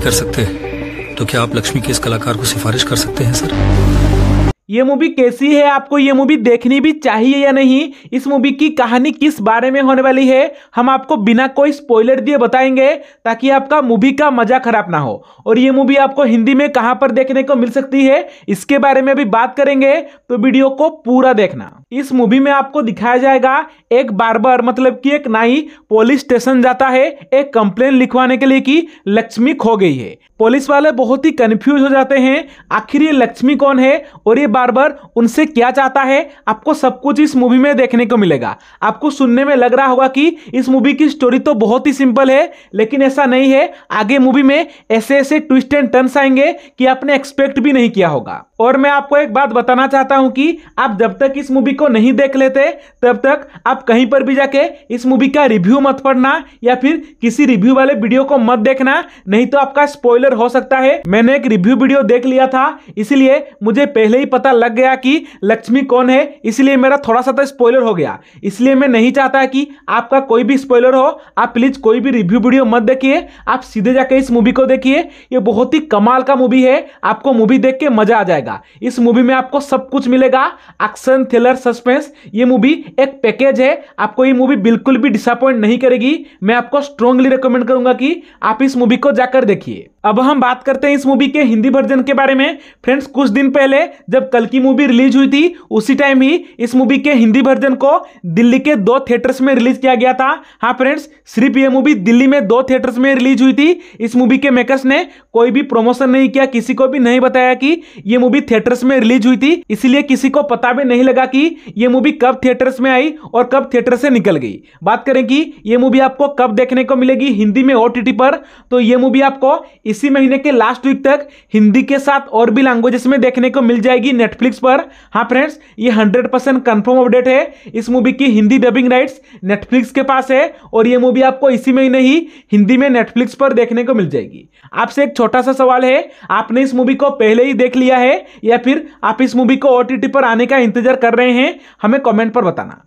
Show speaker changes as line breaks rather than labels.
नहीं कर सकते तो क्या आप लक्ष्मी के इस कलाकार को सिफारिश कर सकते हैं सर ये मूवी कैसी है आपको ये मूवी देखनी भी चाहिए या नहीं इस मूवी की कहानी किस बारे में होने वाली है हम आपको बिना कोई स्पॉइलर दिए बताएंगे ताकि आपका मूवी का मजा खराब ना हो और ये मूवी आपको हिंदी में कहां पर देखने को मिल सकती है इसके बारे में भी बात करेंगे तो वीडियो को पूरा देखना इस मूवी में आपको दिखाया जाएगा एक बार मतलब की एक नाई पोलिस स्टेशन जाता है एक कंप्लेन लिखवाने के लिए की लक्ष्मी खो गई है पुलिस वाले बहुत ही कंफ्यूज हो जाते हैं आखिर ये लक्ष्मी कौन है और ये बार बार उनसे क्या चाहता है आपको सब कुछ इस मूवी में देखने को मिलेगा आपको सुनने में लग रहा होगा कि इस मूवी की स्टोरी तो बहुत ही सिंपल है लेकिन ऐसा नहीं है आगे मूवी में ऐसे ऐसे ट्विस्ट एंड टर्न्स आएंगे कि आपने एक्सपेक्ट भी नहीं किया होगा और मैं आपको एक बात बताना चाहता हूं कि आप जब तक इस मूवी को नहीं देख लेते तब तक आप कहीं पर भी जाके इस मूवी का रिव्यू मत पढ़ना या फिर किसी रिव्यू वाले वीडियो को मत देखना नहीं तो आपका स्पॉइलर क्लियर हो सकता है मैंने एक रिव्यू वीडियो देख लिया था इसलिए मुझे पहले ही पता लग गया कि लक्ष्मी कौन है इसलिए मेरा थोड़ा सा तो स्पॉइलर हो गया इसलिए मैं नहीं चाहता कि आपका कोई भी स्पॉइलर हो आप प्लीज कोई भी रिव्यू वीडियो मत देखिए आप सीधे जाकर इस मूवी को देखिए ये बहुत ही कमाल का मूवी है आपको मूवी देख के मजा आ जाएगा इस मूवी में आपको सब कुछ मिलेगा एक्शन थ्रिलर सस्पेंस ये मूवी एक पैकेज है आपको ये मूवी बिल्कुल भी डिसअपॉइंट नहीं करेगी मैं आपको स्ट्रांगली रिकमेंड करूंगा कि आप इस मूवी को जाकर देखिए अब हम बात करते हैं इस मूवी के हिंदी वर्जन के बारे में फ्रेंड्स कुछ दिन पहले जब कल की मूवी रिलीज हुई थी उसी टाइम ही इस मूवी के हिंदी वर्जन को दिल्ली के दो थिएटर्स में रिलीज किया गया था हाँ फ्रेंड्स सिर्फ ये मूवी दिल्ली में दो थिएटर्स में रिलीज हुई थी इस मूवी के मेकर्स ने कोई भी प्रमोशन नहीं किया किसी को भी नहीं बताया कि ये मूवी थिएटर्स में रिलीज हुई थी इसीलिए किसी को पता भी नहीं लगा कि ये मूवी कब थिएटर्स में आई और कब थिएटर से निकल गई बात करें कि ये मूवी आपको कब देखने को मिलेगी हिंदी में ओ पर तो ये मूवी आपको इसी महीने के लास्ट वीक तक हिंदी के साथ और भी लैंग्वेजेस में देखने को मिल जाएगी नेटफ्लिक्स पर हाँ फ्रेंड्स ये हंड्रेड परसेंट कन्फर्म अपडेट है इस मूवी की हिंदी डबिंग राइट्स नेटफ्लिक्स के पास है और ये मूवी आपको इसी महीने ही हिंदी में नेटफ्लिक्स पर देखने को मिल जाएगी आपसे एक छोटा सा सवाल है आपने इस मूवी को पहले ही देख लिया है या फिर आप इस मूवी को ओ पर आने का इंतजार कर रहे हैं हमें कॉमेंट पर बताना